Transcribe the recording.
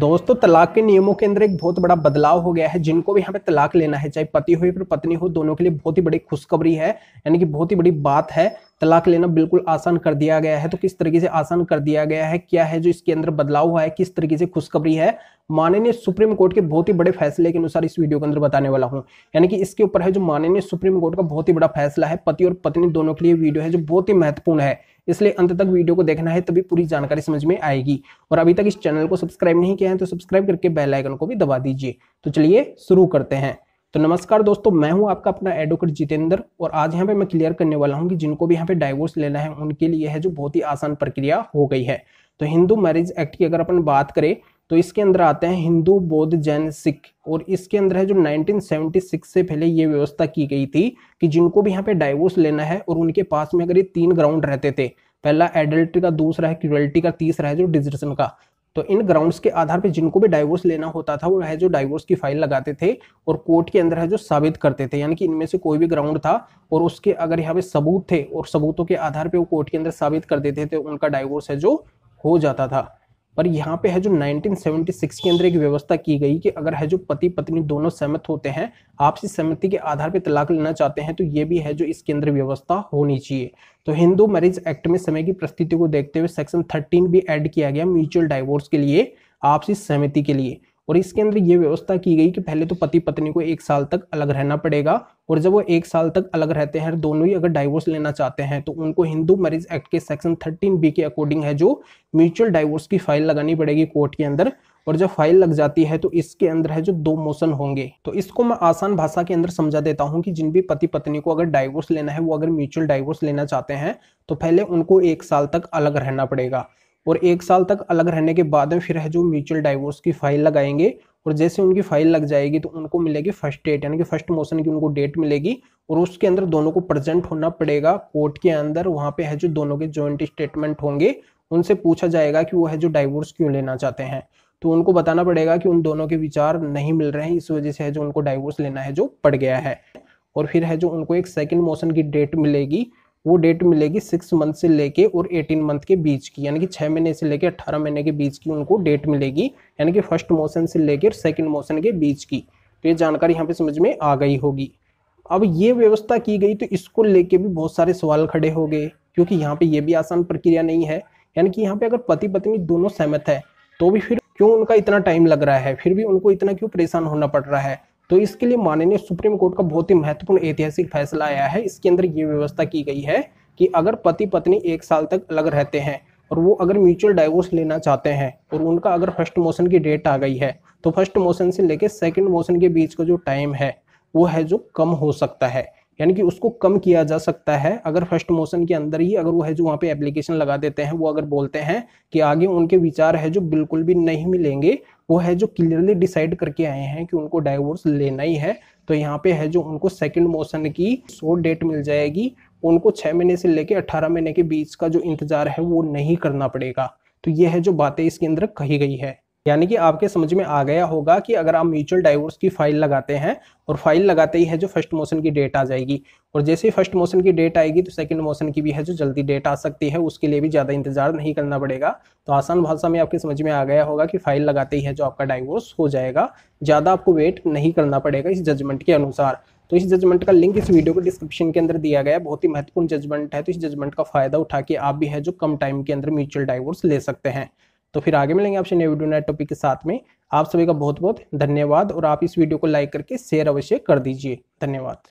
दोस्तों तलाक के नियमों के अंदर एक बहुत बड़ा बदलाव हो गया है जिनको भी यहाँ पे तलाक लेना है चाहे पति हो या फिर पत्नी हो दोनों के लिए बहुत ही बड़ी खुशखबरी है यानी कि बहुत ही बड़ी बात है तलाक लेना बिल्कुल आसान कर दिया गया है तो किस तरीके से आसान कर दिया गया है क्या है जो इसके अंदर बदलाव हुआ है किस तरीके से खुशखबरी है माननीय सुप्रीम कोर्ट के बहुत ही बड़े फैसले के अनुसार इस वीडियो के अंदर बताने वाला हूँ यानी कि इसके ऊपर है जो माननीय सुप्रीम कोर्ट का बहुत ही बड़ा फैसला है पति और पत्नी दोनों के लिए वीडियो है जो बहुत ही महत्वपूर्ण है इसलिए अंत तक वीडियो को देखना है तभी पूरी जानकारी समझ में आएगी और अभी तक इस चैनल को सब्सक्राइब नहीं किया है तो सब्सक्राइब करके बेल आइकन को भी दबा दीजिए तो चलिए शुरू करते हैं तो नमस्कार दोस्तों मैं हूं आपका अपना एडवोकेट जितेंद्र और आज यहाँ पे मैं क्लियर करने वाला हूं कि जिनको भी यहां पे डाइवोर्स लेना है उनके लिए है जो बहुत ही आसान प्रक्रिया हो गई है तो हिंदू मैरिज एक्ट की अगर अपन बात करें तो इसके अंदर आते हैं हिंदू बौद्ध जैन सिख और इसके अंदर है जो 1976 से पहले ये व्यवस्था की गई थी कि जिनको भी यहाँ पे डाइवोर्स लेना है और उनके पास में अगर ये तीन ग्राउंड रहते थे पहला एडल्ट्री का दूसरा है क्रूअल्टी का तीसरा है जो डिजिटन का तो इन ग्राउंड्स के आधार पे जिनको भी डाइवोर्स लेना होता था वो है जो डाइवोर्स की फाइल लगाते थे और कोर्ट के अंदर है जो साबित करते थे यानी कि इनमें से कोई भी ग्राउंड था और उसके अगर यहाँ पे सबूत थे और सबूतों के आधार पर वो कोर्ट के अंदर साबित कर देते थे तो उनका डाइवोर्स है जो हो जाता था पर यहाँ पे है जो 1976 के अंदर एक व्यवस्था की गई कि अगर है जो पति पत्नी दोनों सहमत होते हैं आपसी सहमति के आधार पे तलाक लेना चाहते हैं तो ये भी है जो इसके अंदर व्यवस्था होनी चाहिए तो हिंदू मैरिज एक्ट में समय की परिस्थिति को देखते हुए सेक्शन थर्टीन भी एड किया गया म्यूचुअल डाइवोर्स के लिए आपसी सहमति के लिए और इसके अंदर ये व्यवस्था की गई कि पहले तो पति पत्नी को एक साल तक अलग रहना पड़ेगा और जब वो एक साल तक अलग रहते हैं दोनों ही अगर डाइवोर्स लेना चाहते हैं तो उनको हिंदू मैरिज एक्ट के सेक्शन थर्टीन बी के अकॉर्डिंग है जो म्यूचुअल डाइवोर्स की फाइल लगानी पड़ेगी कोर्ट के अंदर और जब फाइल लग जाती है तो इसके अंदर है जो दो मोशन होंगे तो इसको मैं आसान भाषा के अंदर समझा देता हूँ कि जिन भी पति पत्नी को अगर डाइवोर्स लेना है वो अगर म्यूचुअल डाइवोर्स लेना चाहते हैं तो पहले उनको एक साल तक अलग रहना पड़ेगा और एक साल तक अलग रहने के बाद में फिर है जो म्यूचुअल डाइवोर्स की फाइल लगाएंगे और जैसे उनकी फाइल लग जाएगी तो उनको मिलेगी फर्स्ट डेट यानी कि फर्स्ट मोशन की उनको डेट मिलेगी और उसके अंदर दोनों को प्रेजेंट होना पड़ेगा कोर्ट के अंदर वहाँ पे है जो दोनों के जॉइंट स्टेटमेंट होंगे उनसे पूछा जाएगा कि वो है जो डाइवोर्स क्यों लेना चाहते हैं तो उनको बताना पड़ेगा कि उन दोनों के विचार नहीं मिल रहे हैं इस वजह से है जो उनको डाइवोर्स लेना है जो पड़ गया है और फिर है जो उनको एक सेकेंड मोशन की डेट मिलेगी वो डेट मिलेगी सिक्स मंथ से लेके और एटीन मंथ के बीच की यानी कि छः महीने से लेके अट्ठारह महीने के बीच की उनको डेट मिलेगी यानी कि फर्स्ट मोशन से लेकर सेकेंड मोशन के बीच की तो ये जानकारी यहाँ पे समझ में आ गई होगी अब ये व्यवस्था की गई तो इसको लेके भी बहुत सारे सवाल खड़े हो गए क्योंकि यहाँ पे ये भी आसान प्रक्रिया नहीं है यानी कि यहाँ पे अगर पति पत्नी दोनों सहमत है तो भी फिर क्यों उनका इतना टाइम लग रहा है फिर भी उनको इतना क्यों परेशान होना पड़ रहा है तो इसके लिए माननीय सुप्रीम कोर्ट का बहुत ही महत्वपूर्ण ऐतिहासिक फैसला आया है इसके अंदर ये व्यवस्था की गई है कि अगर पति पत्नी एक साल तक अलग रहते हैं और वो अगर म्यूचुअल डाइवोर्स लेना चाहते हैं और उनका अगर फर्स्ट मोशन की डेट आ गई है तो फर्स्ट मोशन से लेकर सेकेंड मोशन के बीच का जो टाइम है वो है जो कम हो सकता है यानी कि उसको कम किया जा सकता है अगर फर्स्ट मोशन के अंदर ही अगर वो है जो वहाँ पे एप्लीकेशन लगा देते हैं वो अगर बोलते हैं कि आगे उनके विचार है जो बिल्कुल भी नहीं मिलेंगे वो है जो क्लियरली डिसाइड करके आए हैं कि उनको डाइवोर्स लेना ही है तो यहाँ पे है जो उनको सेकंड मोशन की सो डेट मिल जाएगी उनको छः महीने से लेके अट्ठारह महीने के बीच का जो इंतजार है वो नहीं करना पड़ेगा तो ये है जो बातें इसके अंदर कही गई है यानी कि आपके समझ में आ गया होगा कि अगर आप म्यूचुअल डाइवोर्स की फाइल लगाते हैं और फाइल लगाते ही है जो फर्स्ट मोशन की डेट आ जाएगी और जैसे ही फर्स्ट मोशन की डेट आएगी तो सेकंड मोशन की भी है जो जल्दी डेट आ सकती है उसके लिए भी ज़्यादा इंतजार नहीं करना पड़ेगा तो आसान भाषा में आपके समझ में आ गया होगा कि फाइल लगाते ही है जो आपका डाइवोर्स हो जाएगा ज़्यादा आपको वेट नहीं करना पड़ेगा इस जजमेंट के अनुसार तो इस जजमेंट का लिंक इस वीडियो के डिस्क्रिप्शन के अंदर दिया गया बहुत ही महत्वपूर्ण जजमेंट है तो इस जजमेंट का फायदा उठा के आप भी है जो कम टाइम के अंदर म्यूचुअल डाइवोर्स ले सकते हैं तो फिर आगे मिलेंगे आपसे नए वीडियो नए टॉपिक के साथ में आप सभी का बहुत बहुत धन्यवाद और आप इस वीडियो को लाइक करके शेयर अवश्य कर दीजिए धन्यवाद